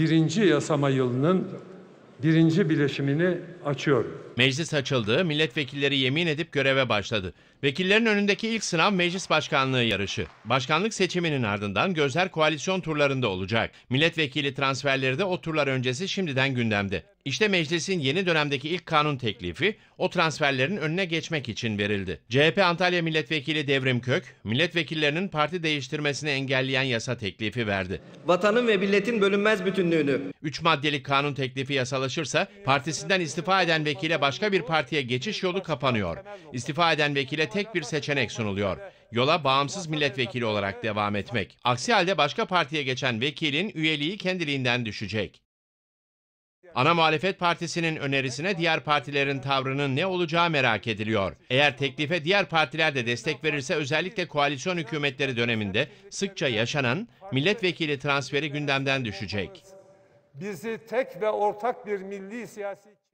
birinci yasama yılının birinci bileşimini açıyor. Meclis açıldı, milletvekilleri yemin edip göreve başladı. Vekillerin önündeki ilk sınav meclis başkanlığı yarışı. Başkanlık seçiminin ardından gözler koalisyon turlarında olacak. Milletvekili transferleri de o turlar öncesi şimdiden gündemde. İşte meclisin yeni dönemdeki ilk kanun teklifi o transferlerin önüne geçmek için verildi. CHP Antalya Milletvekili Devrim Kök, milletvekillerinin parti değiştirmesini engelleyen yasa teklifi verdi. Vatanın ve milletin bölünmez bütünlüğünü. Üç maddelik kanun teklifi yasalaşırsa partisinden istifa eden vekile başka bir partiye geçiş yolu kapanıyor. İstifa eden vekile tek bir seçenek sunuluyor yola bağımsız milletvekili olarak devam etmek. Aksi halde başka partiye geçen vekilin üyeliği kendiliğinden düşecek. Ana Muhalefet Partisi'nin önerisine diğer partilerin tavrının ne olacağı merak ediliyor. Eğer teklife diğer partiler de destek verirse özellikle koalisyon hükümetleri döneminde sıkça yaşanan milletvekili transferi gündemden düşecek. Bizi tek ve ortak bir milli siyasi